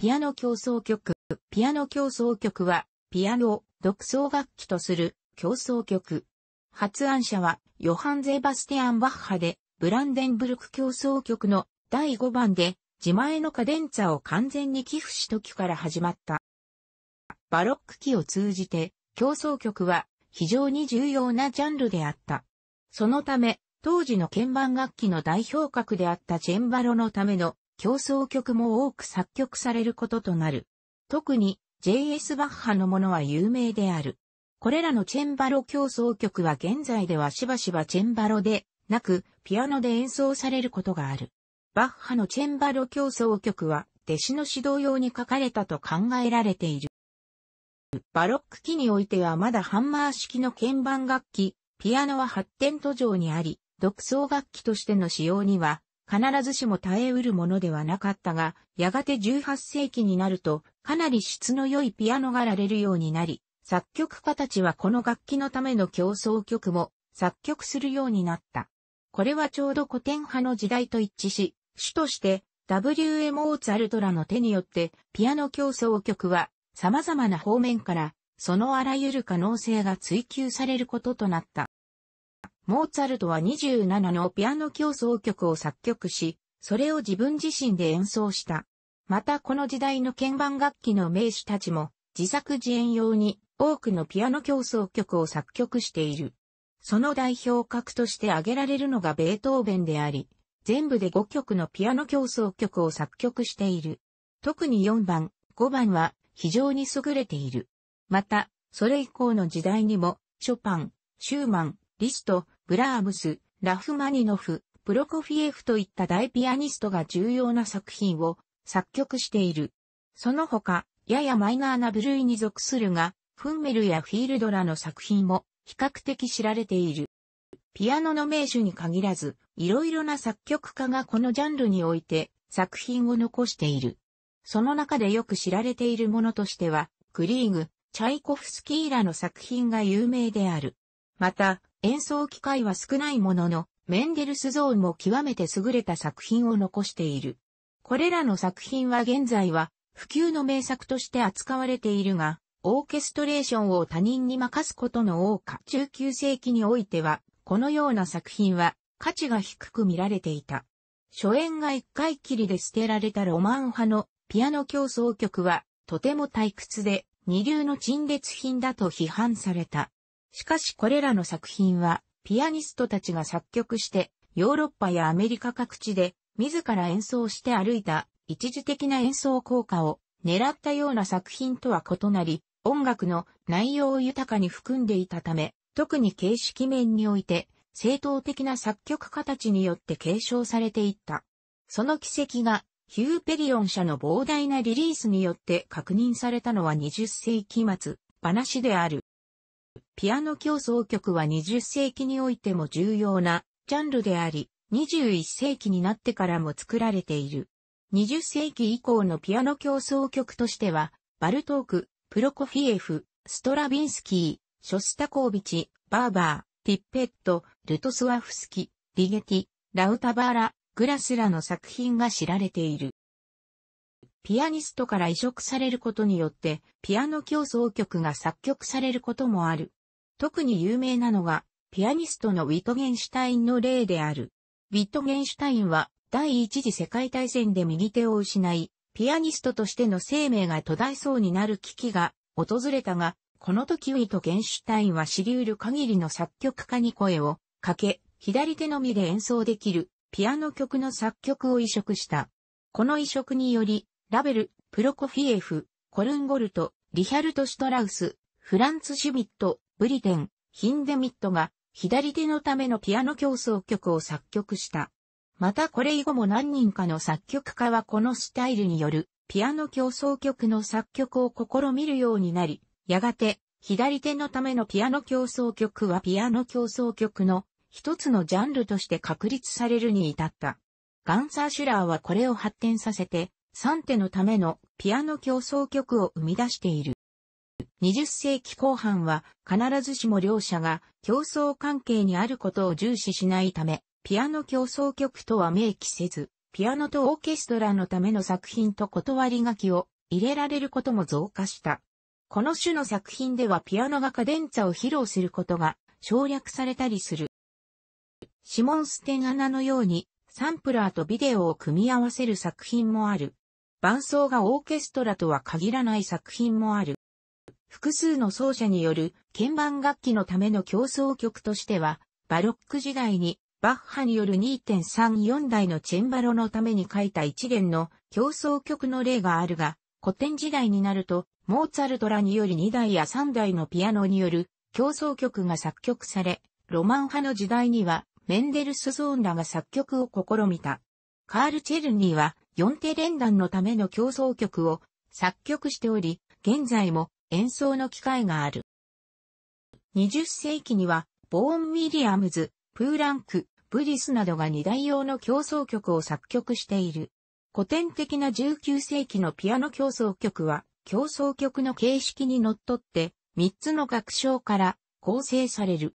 ピアノ競争曲。ピアノ競争曲は、ピアノを独奏楽器とする競争曲。発案者は、ヨハン・ゼバステアン・バッハで、ブランデンブルク競争曲の第5番で、自前のカデンツァを完全に寄付し時から始まった。バロック期を通じて、競争曲は非常に重要なジャンルであった。そのため、当時の鍵盤楽器の代表格であったチェンバロのための競争曲も多く作曲されることとなる。特に J.S. バッハのものは有名である。これらのチェンバロ競争曲は現在ではしばしばチェンバロで、なく、ピアノで演奏されることがある。バッハのチェンバロ競争曲は、弟子の指導用に書かれたと考えられている。バロック期においてはまだハンマー式の鍵盤楽器、ピアノは発展途上にあり、独奏楽器としての使用には必ずしも耐えうるものではなかったが、やがて18世紀になると、かなり質の良いピアノがられるようになり、作曲家たちはこの楽器のための競争曲も作曲するようになった。これはちょうど古典派の時代と一致し、主として W.A. モーツァルトらの手によってピアノ競争曲は様々な方面からそのあらゆる可能性が追求されることとなった。モーツァルトは27のピアノ競争曲を作曲し、それを自分自身で演奏した。またこの時代の鍵盤楽器の名手たちも自作自演用に多くのピアノ競争曲を作曲している。その代表格として挙げられるのがベートーベンであり、全部で5曲のピアノ競争曲を作曲している。特に4番、5番は非常に優れている。また、それ以降の時代にも、ショパン、シューマン、リスト、ブラームス、ラフマニノフ、プロコフィエフといった大ピアニストが重要な作品を作曲している。その他、ややマイナーな部類に属するが、フンメルやフィールドらの作品も比較的知られている。ピアノの名手に限らず、いろいろな作曲家がこのジャンルにおいて作品を残している。その中でよく知られているものとしては、クリーグ、チャイコフスキーらの作品が有名である。また、演奏機会は少ないものの、メンデルスゾーンも極めて優れた作品を残している。これらの作品は現在は普及の名作として扱われているが、オーケストレーションを他人に任すことの多か19世紀においては、このような作品は価値が低く見られていた。初演が一回きりで捨てられたロマン派のピアノ競争曲はとても退屈で二流の陳列品だと批判された。しかしこれらの作品は、ピアニストたちが作曲して、ヨーロッパやアメリカ各地で、自ら演奏して歩いた、一時的な演奏効果を、狙ったような作品とは異なり、音楽の内容を豊かに含んでいたため、特に形式面において、正当的な作曲家たちによって継承されていった。その軌跡が、ヒューペリオン社の膨大なリリースによって確認されたのは20世紀末、話である。ピアノ競争曲は20世紀においても重要なジャンルであり、21世紀になってからも作られている。20世紀以降のピアノ競争曲としては、バルトーク、プロコフィエフ、ストラビンスキー、ショスタコービチ、バーバー、ティッペット、ルトスワフスキ、リゲティ、ラウタバーラ、グラスらの作品が知られている。ピアニストから移植されることによって、ピアノ競争曲が作曲されることもある。特に有名なのが、ピアニストのウィトゲンシュタインの例である。ウィトゲンシュタインは、第一次世界大戦で右手を失い、ピアニストとしての生命が途絶えそうになる危機が訪れたが、この時ウィトゲンシュタインは知り得る限りの作曲家に声をかけ、左手のみで演奏できるピアノ曲の作曲を移植した。この移植により、ラベル、プロコフィエフ、コルンゴルト、リヒャルト・シュトラウス、フランツ・シュミット、ブリテン、ヒンデミットが左手のためのピアノ競争曲を作曲した。またこれ以後も何人かの作曲家はこのスタイルによるピアノ競争曲の作曲を試みるようになり、やがて左手のためのピアノ競争曲はピアノ競争曲の一つのジャンルとして確立されるに至った。ガンサー・シュラーはこれを発展させて、3手のためのピアノ競争曲を生み出している。20世紀後半は必ずしも両者が競争関係にあることを重視しないため、ピアノ競争曲とは明記せず、ピアノとオーケストラのための作品と断り書きを入れられることも増加した。この種の作品ではピアノがカデンツァを披露することが省略されたりする。シモン・ステナナのようにサンプラーとビデオを組み合わせる作品もある。伴奏がオーケストラとは限らない作品もある。複数の奏者による鍵盤楽器のための競争曲としては、バロック時代にバッハによる2.34台のチェンバロのために書いた一連の競争曲の例があるが、古典時代になると、モーツァルトらによる2台や3台のピアノによる競争曲が作曲され、ロマン派の時代にはメンデルスゾーンらが作曲を試みた。カール・チェルニーは4手連弾のための競争曲を作曲しており、現在も演奏の機会がある。20世紀には、ボーン・ウィリアムズ、プーランク、ブリスなどが二大用の競争曲を作曲している。古典的な19世紀のピアノ競争曲は、競争曲の形式にのっとって、3つの楽章から構成される。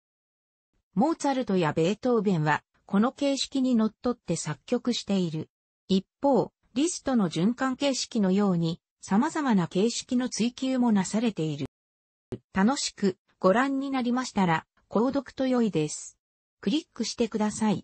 モーツァルトやベートーベンは、この形式にのっとって作曲している。一方、リストの循環形式のように、様々な形式の追求もなされている。楽しくご覧になりましたら、購読と良いです。クリックしてください。